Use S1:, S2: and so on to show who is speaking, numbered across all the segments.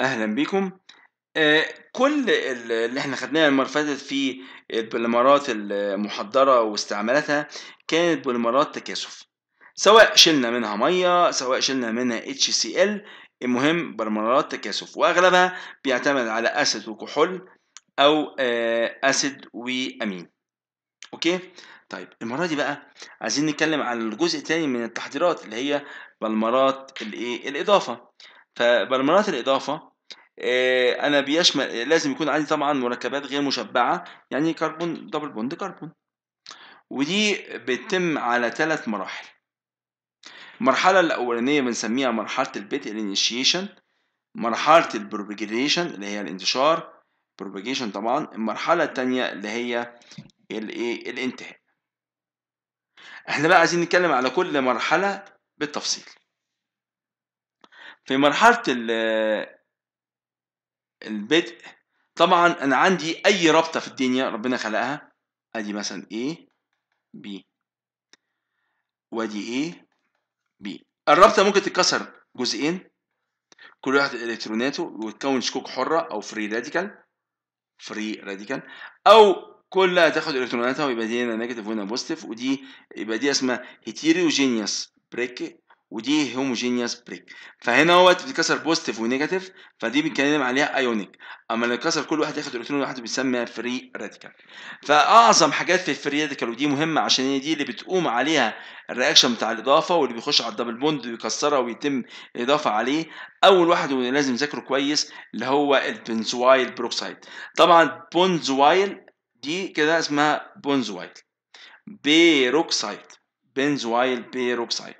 S1: اهلا بيكم آه كل اللي احنا خدناه المره فاتت في البوليمرات المحضره واستعمالاتها كانت بوليمرات تكاثف سواء شلنا منها ميه سواء شلنا منها اتش سي ال المهم بوليمرات تكاثف واغلبها بيعتمد على اسيد وكحول او آه اسيد وامين اوكي طيب المره دي بقى عايزين نتكلم عن الجزء الثاني من التحضيرات اللي هي بلمرات الايه الاضافه فبلمرات الاضافه آه، انا بيشمل لازم يكون عندي طبعا مركبات غير مشبعه يعني كربون دبل بوند كربون ودي بتتم على ثلاث مراحل المرحلة الأولانية بنسميها مرحلة البيت انيشيشن مرحلة البروبيجيشن اللي هي الانتشار بروبيجيشن طبعا المرحلة التانية اللي هي الايه الانتهاء احنا بقى عايزين نتكلم على كل مرحلة بالتفصيل في مرحلة البدء طبعا انا عندي اي رابطه في الدنيا ربنا خلقها ادي مثلا A B وادي A B الرابطه ممكن تتكسر جزئين كل واحد الكتروناته وتكون شكوك حره او فري راديكال فري راديكال او كلها تاخد الكتروناتها ويبقى دي هنا نيجاتيف وهنا بوزيتيف ودي يبقى دي اسمها هيتيروجينيوس بريك ودي هوموجينيوس بريك فهنا هو بيتكسر بوزيتيف ونيجاتيف فدي بنتكلم عليها ايونيك اما لو اتكسر كل واحد ياخد الكترون لوحده بيسمى فري راديكال فاعظم حاجات في الفري راديكال ودي مهمه عشان هي دي اللي بتقوم عليها الرياكشن بتاع الاضافه واللي بيخش على الدبل بوند ويكسرها ويتم الاضافه عليه اول واحد ولازم نذاكره كويس اللي هو البنزوايل بروكسايد طبعا بونزوايل دي كده اسمها بونزوايل بيروكسايد بنزوايل بيروكسايد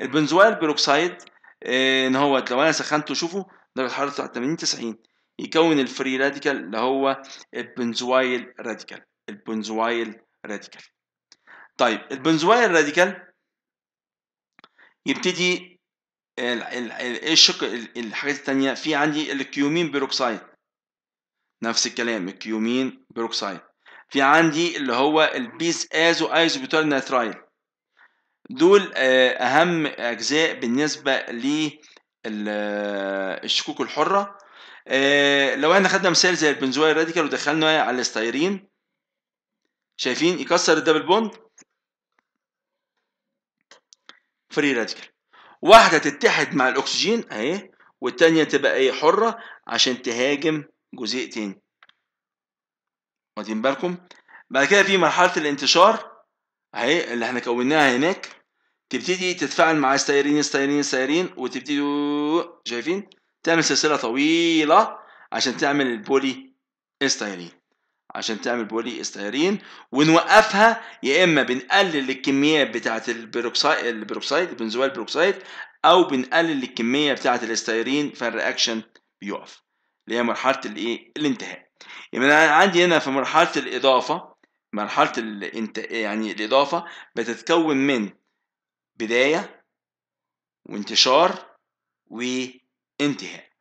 S1: البنزوال بيروكسيد آه، ان هو لو انا سخنته شوفوا درجه حرارته بتاعت 80 90 يكون الفري راديكال اللي هو البنزوايل راديكال البنزوايل راديكال طيب البنزوايل راديكال يبتدي آه، إيه الشق الحاجات الثانيه في عندي الكيومين بيروكسايد نفس الكلام الكيومين بيروكسايد في عندي اللي هو البيس ازو ايزوبيتال نيترايل دول آه، اهم اجزاء بالنسبه للشكوك آه، الحره آه، لو احنا خدنا مثال زي البنزويل راديكال ودخلنا على الاستيرين شايفين يكسر الدبل بوند فري راديكال واحده تتحد مع الاكسجين اهي والتانية تبقى ايه حرة عشان تهاجم جزيء تاني واخدين بالكم بعد كده في مرحلة الانتشار اهي اللي احنا كوناها هناك تبتدي تتفاعل مع ستايرين ستايرين ستايرين وتبتدي شايفين تعمل سلسله طويله عشان تعمل البولي ستايرين عشان تعمل بولي استيرين ونوقفها يا اما بنقلل الكميات بتاعه البيروكسايد البيروكسايد بنزوال البيروكسايد او بنقلل الكميه بتاعه الاستيرين فالرياكشن بيقف اللي هي مرحله الايه الانتهاء يبقى يعني انا عندي هنا في مرحله الاضافه مرحلة الانت... يعني الإضافة بتتكون من بداية وانتشار وانتهاء